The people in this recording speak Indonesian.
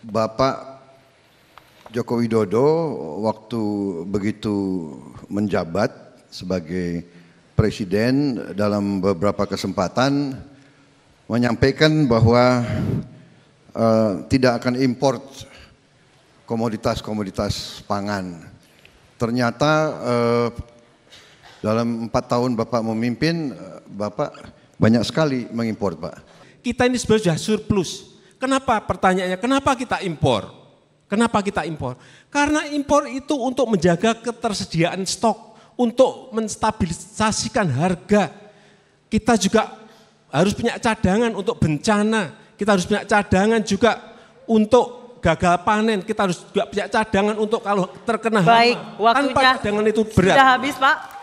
Bapak Joko Widodo waktu begitu menjabat sebagai presiden dalam beberapa kesempatan menyampaikan bahwa uh, tidak akan import komoditas-komoditas pangan. Ternyata uh, dalam empat tahun Bapak memimpin, eh, Bapak banyak sekali mengimpor Pak. Kita ini sebenarnya sudah surplus Kenapa pertanyaannya? Kenapa kita impor? Kenapa kita impor? Karena impor itu untuk menjaga ketersediaan stok, untuk menstabilisasikan harga. Kita juga harus punya cadangan untuk bencana, kita harus punya cadangan juga untuk gagal panen, kita harus juga punya cadangan untuk kalau terkena Baik, Waktunya Tanpa cadangan itu berat. Sudah habis, Pak.